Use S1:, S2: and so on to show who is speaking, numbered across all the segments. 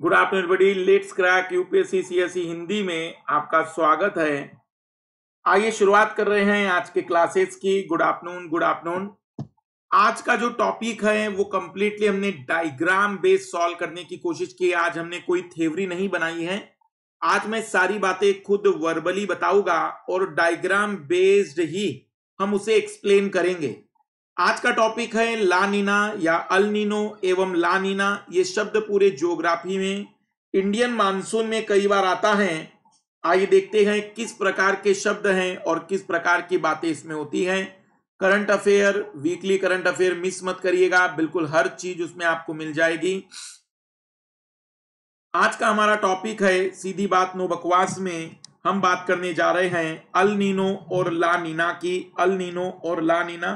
S1: good afternoon buddy let's crack UPSC CSC Hindi में आपका स्वागत है आइए शुरुआत कर रहे हैं आज के क्लासेस की गुड आफ्टरनून गुड आफ्टरनून आज का जो टॉपिक है वो कंप्लीटली हमने डायग्राम बेस्ड सॉल्व करने की कोशिश की आज हमने कोई थ्योरी नहीं बनाई है आज मैं सारी बातें खुद वर्बली बताऊंगा और डायग्राम बेस्ड ही हम उसे एक्सप्लेन करेंगे आज का टॉपिक है लानीना या अलनीनो एवं लानीना ये शब्द पूरे ज्योग्राफी में इंडियन मानसून में कई बार आता है आइए देखते हैं किस प्रकार के शब्द हैं और किस प्रकार की बातें इसमें होती हैं current affair weekly current affair miss मत करिएगा बिल्कुल हर चीज उसमें आपको मिल जाएगी आज का हमारा टॉपिक है सीधी बात नो बकवास में हम बात करने जा रहे हैं अल नीनो और ला नीना की अल नीनो और ला नीना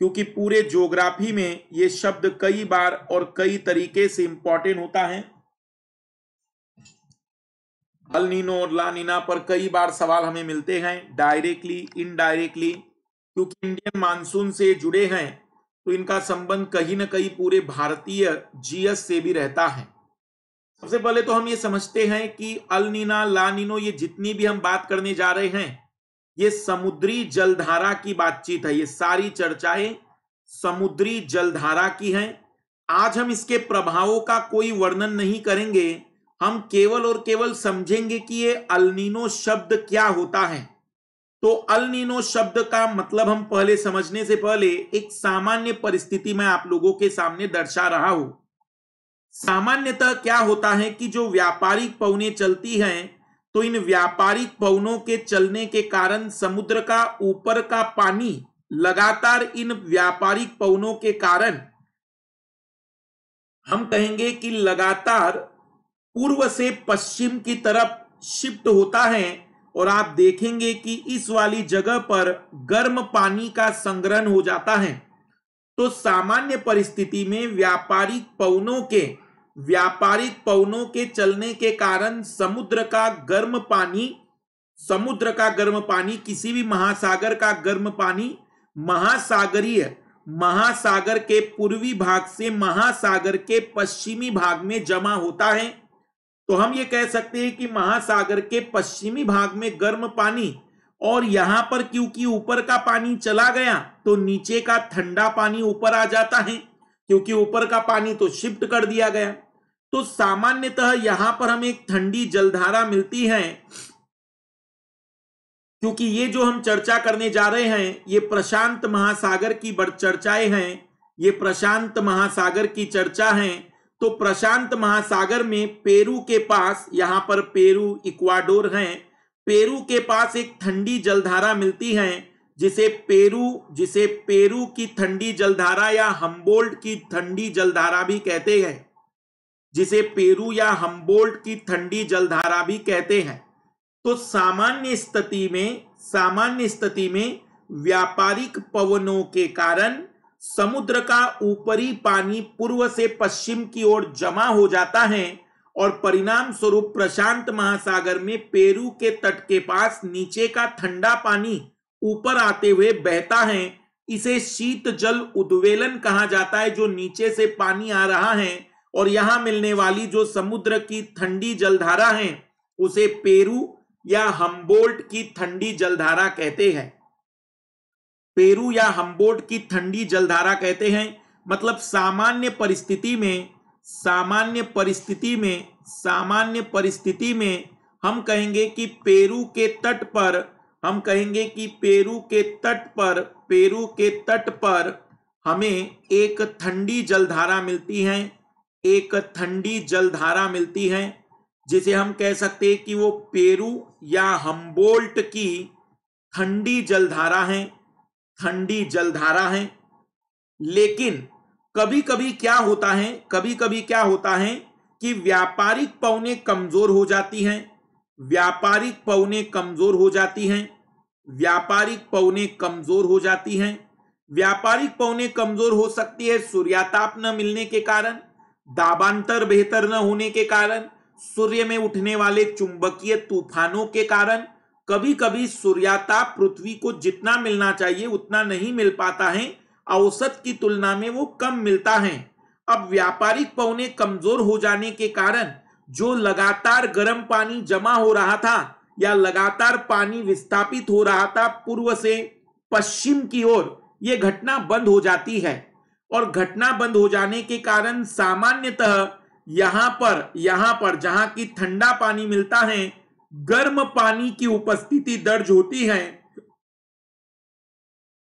S1: क्योंकि पूरे ज्योग्राफी में ये शब्द कई बार और कई तरीके से इंपॉर्टेंट होता है नीनो और लानीना पर कई बार सवाल हमें मिलते हैं डायरेक्टली इनडायरेक्टली क्योंकि इंडियन मानसून से जुड़े हैं तो इनका संबंध कहीं ना कहीं पूरे भारतीय जीएस से भी रहता है सबसे पहले तो हम ये समझते हैं कि अल्निना लानिनो ये जितनी भी हम बात करने जा रहे हैं ये समुद्री जलधारा की बातचीत है ये सारी चर्चाएं समुद्री जलधारा की हैं आज हम इसके प्रभावों का कोई वर्णन नहीं करेंगे हम केवल और केवल समझेंगे कि ये अलनीनो शब्द क्या होता है तो अलनीनो शब्द का मतलब हम पहले समझने से पहले एक सामान्य परिस्थिति में आप लोगों के सामने दर्शा रहा हूं सामान्यतः क्या होता है कि जो व्यापारिक पवने चलती हैं तो इन व्यापारिक भवनों के चलने के कारण समुद्र का ऊपर का पानी लगातार इन व्यापारिक पवनों के कारण हम कहेंगे कि लगातार पूर्व से पश्चिम की तरफ शिफ्ट होता है और आप देखेंगे कि इस वाली जगह पर गर्म पानी का संग्रहण हो जाता है तो सामान्य परिस्थिति में व्यापारिक पवनों के व्यापारिक पवनों के चलने के कारण समुद्र का गर्म पानी समुद्र का गर्म पानी किसी भी महासागर का गर्म पानी महासागरीय महासागर के पूर्वी भाग से महासागर के पश्चिमी भाग में जमा होता है तो हम ये कह सकते हैं कि महासागर के पश्चिमी भाग में गर्म पानी और यहां पर क्योंकि ऊपर का पानी चला गया तो नीचे का ठंडा पानी ऊपर आ जाता है क्योंकि ऊपर का पानी तो शिफ्ट कर दिया गया तो सामान्यतः यहां पर हमें एक ठंडी जलधारा मिलती है क्योंकि ये जो हम चर्चा करने जा रहे हैं ये प्रशांत महासागर की चर्चाएं हैं ये प्रशांत महासागर की चर्चा है तो प्रशांत महासागर में पेरू के पास यहां पर पेरू इक्वाडोर है पेरू के पास एक ठंडी जलधारा मिलती है जिसे पेरू जिसे पेरू की ठंडी जलधारा या हम्बोल्ट की ठंडी जलधारा भी कहते हैं जिसे पेरू या हम्बोल्ट की ठंडी जलधारा भी कहते हैं तो सामान्य स्थिति में सामान्य स्थिति में व्यापारिक पवनों के कारण समुद्र का ऊपरी पानी पूर्व से पश्चिम की ओर जमा हो जाता है और परिणाम स्वरूप प्रशांत महासागर में पेरू के तट के पास नीचे का ठंडा पानी ऊपर आते हुए बहता है इसे शीत जल उद्वेलन कहा जाता है जो नीचे से पानी आ रहा है और यहां मिलने वाली जो समुद्र की ठंडी जलधारा है उसे पेरू या हम्बोल्ट की ठंडी जलधारा कहते हैं पेरू या हम्बोल्ट की ठंडी जलधारा कहते हैं मतलब सामान्य परिस्थिति में सामान्य परिस्थिति में सामान्य परिस्थिति में हम कहेंगे कि पेरू के तट पर हम कहेंगे कि पेरू के तट पर पेरू के तट पर हमें एक ठंडी जलधारा मिलती है एक ठंडी जलधारा मिलती है जिसे हम कह सकते हैं कि वो पेरू या हम्बोल्ट की ठंडी जलधारा है ठंडी जलधारा है लेकिन कभी कभी क्या होता है कभी कभी क्या होता है कि व्यापारिक पौने कमजोर हो जाती हैं व्यापारिक पवने कमजोर हो जाती हैं व्यापारिक पवने कमजोर हो जाती हैं व्यापारिक पवने कमजोर हो सकती है सूर्याताप न मिलने के कारण दाबांतर बेहतर न होने के कारण सूर्य में उठने वाले चुंबकीय तूफानों के कारण कभी कभी सूर्याताप पृथ्वी को जितना मिलना चाहिए उतना नहीं मिल पाता है औसत की तुलना में वो कम मिलता है अब व्यापारिक पवने कमजोर हो जाने के कारण जो लगातार गर्म पानी जमा हो रहा था या लगातार पानी विस्थापित हो रहा था पूर्व से पश्चिम की ओर यह घटना बंद हो जाती है और घटना बंद हो जाने के कारण सामान्यतः यहां पर यहां पर जहां की ठंडा पानी मिलता है गर्म पानी की उपस्थिति दर्ज होती है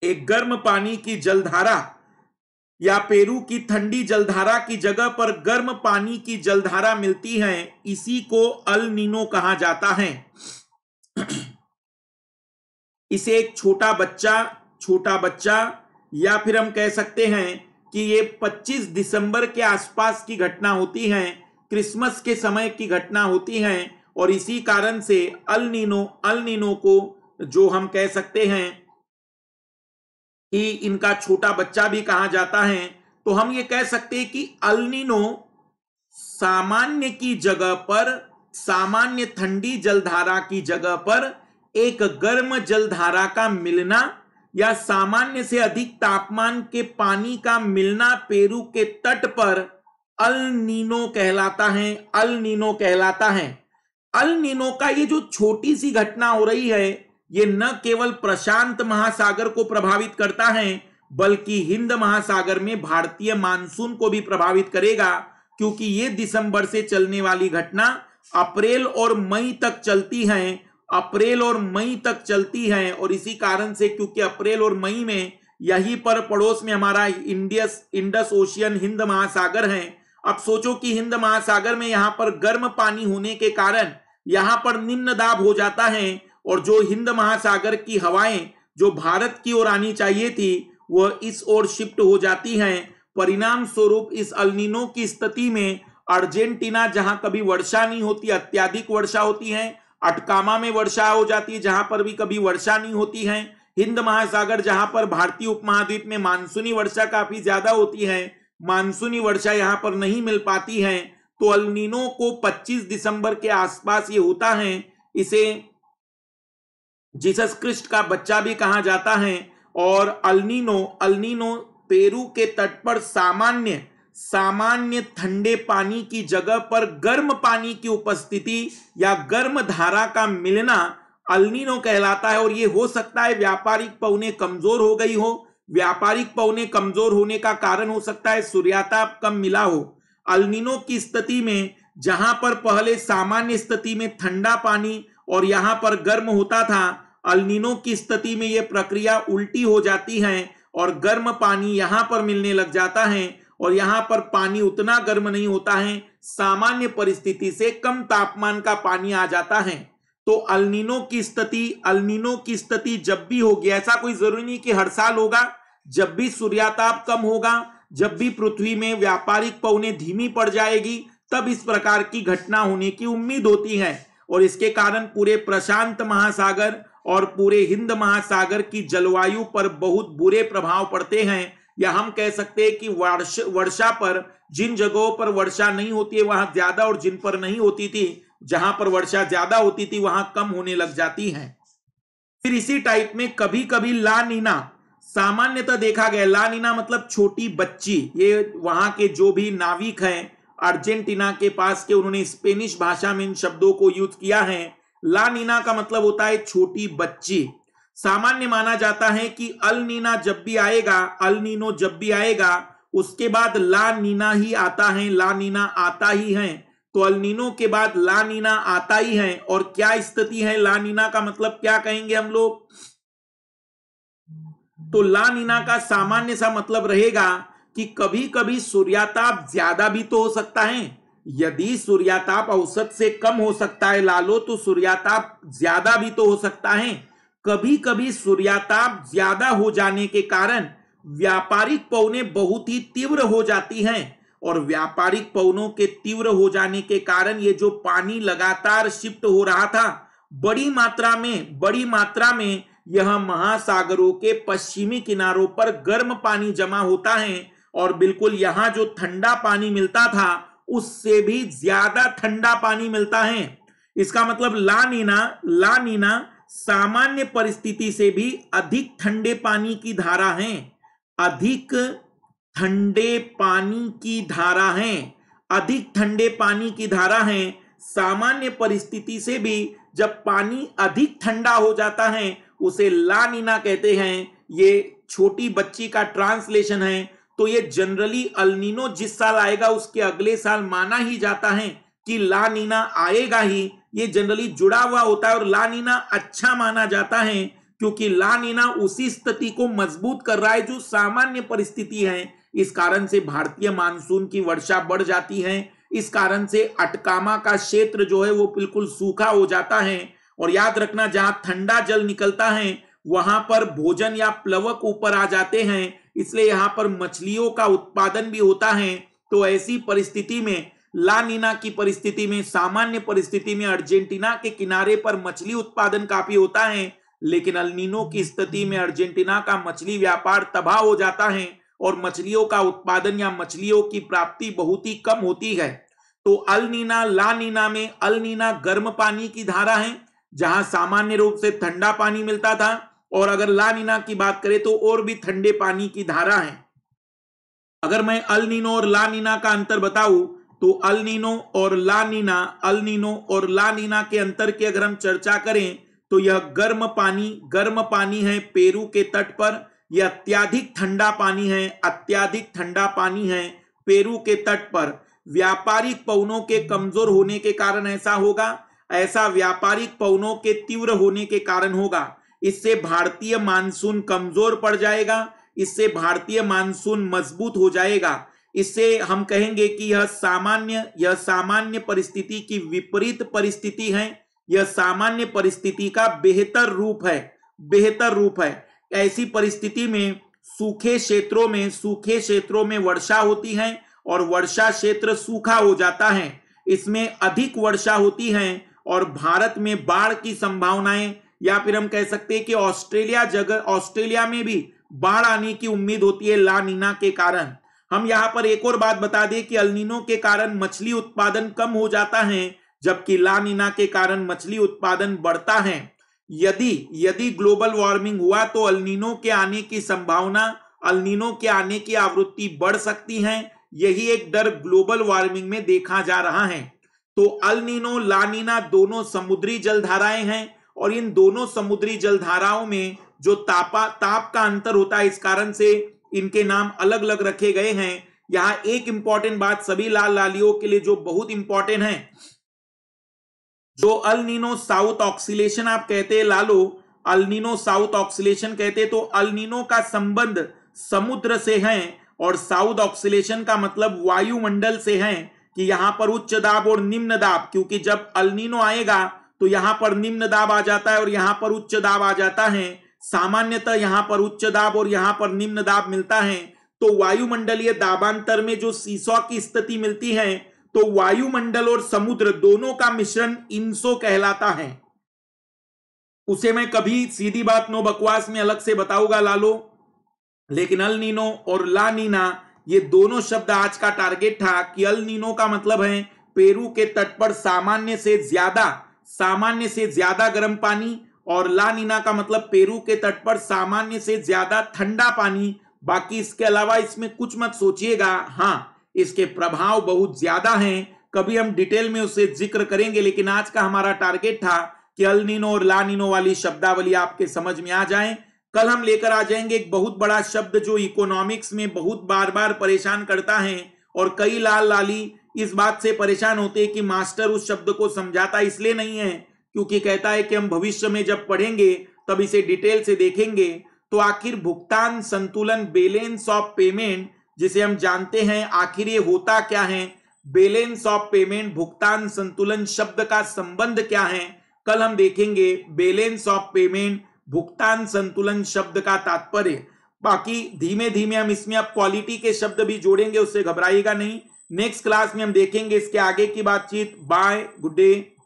S1: एक गर्म पानी की जलधारा या पेरू की ठंडी जलधारा की जगह पर गर्म पानी की जलधारा मिलती है इसी को अल नीनो कहा जाता है इसे एक छोटा बच्चा छोटा बच्चा या फिर हम कह सकते हैं कि ये 25 दिसंबर के आसपास की घटना होती है क्रिसमस के समय की घटना होती है और इसी कारण से अल नीनो अल नीनो को जो हम कह सकते हैं कि इनका छोटा बच्चा भी कहा जाता है तो हम ये कह सकते हैं कि अलनिनो सामान्य की जगह पर सामान्य ठंडी जलधारा की जगह पर एक गर्म जलधारा का मिलना या सामान्य से अधिक तापमान के पानी का मिलना पेरू के तट पर अल नीनो कहलाता है अल नीनो कहलाता है अल का ये जो छोटी सी घटना हो रही है ये न केवल प्रशांत महासागर को प्रभावित करता है बल्कि हिंद महासागर में भारतीय मानसून को भी प्रभावित करेगा क्योंकि ये दिसंबर से चलने वाली घटना अप्रैल और मई तक चलती है अप्रैल और मई तक चलती है और इसी कारण से क्योंकि अप्रैल और मई में यहीं पर पड़ोस में हमारा इंडियस इंडस ओशियन हिंद महासागर है अब सोचो कि हिंद महासागर में यहाँ पर गर्म पानी होने के कारण यहाँ पर निम्न दाब हो जाता है और जो हिंद महासागर की हवाएं जो भारत की ओर आनी चाहिए थी वह इस ओर शिफ्ट हो जाती हैं परिणाम स्वरूप इस अल्निनो की स्थिति में अर्जेंटीना जहां कभी वर्षा नहीं होती अत्याधिक वर्षा होती है अटकामा में वर्षा हो जाती है जहां पर भी कभी वर्षा नहीं होती है हिंद महासागर जहां पर भारतीय उपमहाद्वीप में मानसूनी वर्षा काफी ज्यादा होती है मानसूनी वर्षा यहां पर नहीं मिल पाती है तो अलिनो को 25 दिसंबर के आसपास ये होता है इसे जीसस क्रिस्ट का बच्चा भी कहा जाता है और अलनीनो अलनीनो पेरू के तट पर सामान्य सामान्य ठंडे पानी की जगह पर गर्म पानी की उपस्थिति या गर्म धारा का मिलना अलनीनो कहलाता है और ये हो सकता है व्यापारिक पवने कमजोर हो गई हो व्यापारिक पवने कमजोर होने का कारण हो सकता है सूर्याताप कम मिला हो अलनीनो की स्थिति में जहां पर पहले सामान्य स्थिति में ठंडा पानी और यहाँ पर गर्म होता था अलनिनो की स्थिति में यह प्रक्रिया उल्टी हो जाती है और गर्म पानी यहाँ पर मिलने लग जाता है और यहाँ पर पानी उतना गर्म नहीं होता है सामान्य परिस्थिति से कम तापमान का पानी आ जाता है तो अलनिनो की स्थिति अलनिनो की स्थिति जब भी होगी ऐसा कोई जरूरी नहीं कि हर साल होगा जब भी सूर्याताप कम होगा जब भी पृथ्वी में व्यापारिक पवने धीमी पड़ जाएगी तब इस प्रकार की घटना होने की उम्मीद होती है और इसके कारण पूरे प्रशांत महासागर और पूरे हिंद महासागर की जलवायु पर बहुत बुरे प्रभाव पड़ते हैं या हम कह सकते हैं कि वर्ष वर्षा पर जिन जगहों पर वर्षा नहीं होती है वहां ज्यादा और जिन पर नहीं होती थी जहां पर वर्षा ज्यादा होती थी वहां कम होने लग जाती है फिर इसी टाइप में कभी कभी ला नीना सामान्यतः देखा गया लानीना मतलब छोटी बच्ची ये वहां के जो भी नाविक हैं अर्जेंटीना के पास के उन्होंने स्पेनिश भाषा में इन शब्दों को यूज किया है लानीना का मतलब होता है छोटी बच्ची सामान्य माना जाता है कि अल नीना जब भी आएगा अल नीनो जब भी आएगा उसके बाद ला नीना ही आता है ला नीना आता ही है तो अल नीनो के बाद ला नीना आता ही है और क्या स्थिति है ला नीना का मतलब क्या कहेंगे हम लोग तो ला नीना का सामान्य सा मतलब रहेगा कि कभी कभी सूर्याताप ज्यादा भी तो हो सकता है यदि सूर्याताप औसत से कम हो सकता है लालो तो सूर्याताप ज्यादा भी तो हो सकता है कभी कभी सूर्याताप ज्यादा हो जाने के कारण व्यापारिक पवने बहुत ही तीव्र हो जाती हैं और व्यापारिक पवनों के तीव्र हो जाने के कारण ये जो पानी लगातार शिफ्ट हो रहा था बड़ी मात्रा में बड़ी मात्रा में यह महासागरों के पश्चिमी किनारों पर गर्म पानी जमा होता है और बिल्कुल यहां जो ठंडा पानी मिलता था उससे भी ज्यादा ठंडा पानी मिलता है इसका मतलब लानीना लानीना सामान्य परिस्थिति से भी अधिक ठंडे पानी की धारा है अधिक ठंडे पानी की धारा है अधिक ठंडे पानी की धारा है सामान्य परिस्थिति से भी जब पानी अधिक ठंडा हो जाता है उसे लानीना कहते हैं ये छोटी बच्ची का ट्रांसलेशन है तो ये जनरली अल्निनो जिस साल आएगा उसके अगले साल माना ही जाता है कि ला नीना आएगा ही ये जनरली जुड़ा हुआ होता है और ला नीना अच्छा माना जाता है क्योंकि ला नीना उसी स्थिति को मजबूत कर रहा है जो सामान्य परिस्थिति है इस कारण से भारतीय मानसून की वर्षा बढ़ जाती है इस कारण से अटकामा का क्षेत्र जो है वो बिल्कुल सूखा हो जाता है और याद रखना जहां ठंडा जल निकलता है वहां पर भोजन या प्लवक ऊपर आ जाते हैं इसलिए यहाँ पर मछलियों का उत्पादन भी होता है तो ऐसी परिस्थिति में लानीना की परिस्थिति में सामान्य परिस्थिति में अर्जेंटीना के किनारे पर मछली उत्पादन काफी होता है लेकिन अल्नीनो की स्थिति में अर्जेंटीना का मछली व्यापार तबाह हो जाता है और मछलियों का उत्पादन या मछलियों की प्राप्ति बहुत ही कम होती है तो अलनीना लानीना में अलनीना गर्म पानी की धारा है जहां सामान्य रूप से ठंडा पानी मिलता था और अगर लानिना की बात करें तो और भी ठंडे पानी की धारा है अगर मैं अलनीनो और लानिना का अंतर बताऊं तो अलनीनो और लानिना अलनीनो और लानिना के अंतर की अगर हम चर्चा करें तो यह गर्म पानी गर्म पानी है पेरू के तट पर यह अत्याधिक ठंडा पानी है अत्याधिक ठंडा पानी है पेरू के तट पर व्यापारिक पवनों के कमजोर होने के कारण ऐसा होगा ऐसा व्यापारिक पवनों के तीव्र होने के कारण होगा इससे भारतीय मानसून कमजोर पड़ जाएगा इससे भारतीय मानसून मजबूत हो जाएगा इससे हम कहेंगे कि यह सामान्य यह सामान्य परिस्थिति की विपरीत परिस्थिति है यह सामान्य परिस्थिति का बेहतर रूप है बेहतर रूप है ऐसी परिस्थिति में सूखे क्षेत्रों में सूखे क्षेत्रों में वर्षा होती है और वर्षा क्षेत्र सूखा हो जाता है इसमें अधिक वर्षा होती है और भारत में बाढ़ की संभावनाएं या फिर हम कह सकते हैं कि ऑस्ट्रेलिया जगह ऑस्ट्रेलिया में भी बाढ़ आने की उम्मीद होती है लानीना के कारण हम यहाँ पर एक और बात बता दें कि अलनीनो के कारण मछली उत्पादन कम हो जाता है जबकि लानीना के कारण मछली उत्पादन बढ़ता है यदि यदि ग्लोबल वार्मिंग हुआ तो अलनीनो के आने की संभावना अलनीनो के आने की आवृत्ति बढ़ सकती है यही एक डर ग्लोबल वार्मिंग में देखा जा रहा है तो अलनीनो लानीना दोनों समुद्री जलधाराएं हैं और इन दोनों समुद्री जलधाराओं में जो तापा ताप का अंतर होता है इस कारण से इनके नाम अलग अलग रखे गए हैं यहां एक इंपॉर्टेंट बात सभी लाल लालियों के लिए जो बहुत इंपॉर्टेंट है जो अल्निनो साउथ ऑक्सीलेशन आप कहते हैं लालो अल्निनो साउथ ऑक्सीलेशन कहते तो अलनिनो का संबंध समुद्र से है और साउथ ऑक्सीलेशन का मतलब वायुमंडल से है कि यहां पर उच्च दाब और निम्न दाब क्योंकि जब अल्निनो आएगा तो यहां पर निम्न दाब आ जाता है और यहां पर उच्च दाब आ जाता है सामान्यतः यहां पर उच्च दाब और यहां पर निम्न दाब मिलता है तो वायुमंडलीय दाबांतर में जो सीसॉ की स्थिति मिलती है तो वायुमंडल और समुद्र दोनों का मिश्रण इनसो कहलाता है उसे मैं कभी सीधी बात नो बकवास में अलग से बताऊंगा लालो लेकिन अल नीनो और ला नीना ये दोनों शब्द आज का टारगेट था कि अल नीनो का मतलब है पेरू के तट पर सामान्य से ज्यादा सामान्य से ज्यादा गर्म पानी और लानीना का मतलब पेरू के तट पर सामान्य से ज्यादा ठंडा पानी बाकी इसके अलावा इसमें कुछ मत सोचिएगा हाँ इसके प्रभाव बहुत ज्यादा हैं कभी हम डिटेल में उसे जिक्र करेंगे लेकिन आज का हमारा टारगेट था कि अल्निनो और लानिनो वाली शब्दावली आपके समझ में आ जाए कल हम लेकर आ जाएंगे एक बहुत बड़ा शब्द जो इकोनॉमिक्स में बहुत बार बार परेशान करता है और कई लाल लाली इस बात से परेशान होते हैं कि मास्टर उस शब्द को समझाता इसलिए नहीं है क्योंकि कहता है कि हम भविष्य में जब पढ़ेंगे तब इसे डिटेल से देखेंगे तो आखिर भुगतान संतुलन बैलेंस ऑफ पेमेंट जिसे हम जानते हैं आखिर ये होता क्या है बैलेंस ऑफ पेमेंट भुगतान संतुलन शब्द का संबंध क्या है कल हम देखेंगे बैलेंस ऑफ पेमेंट भुगतान संतुलन शब्द का तात्पर्य बाकी धीमे धीमे हम इसमें अब क्वालिटी के शब्द भी जोड़ेंगे उससे घबराइएगा नहीं नेक्स्ट क्लास में हम देखेंगे इसके आगे की बातचीत बाय गुड डे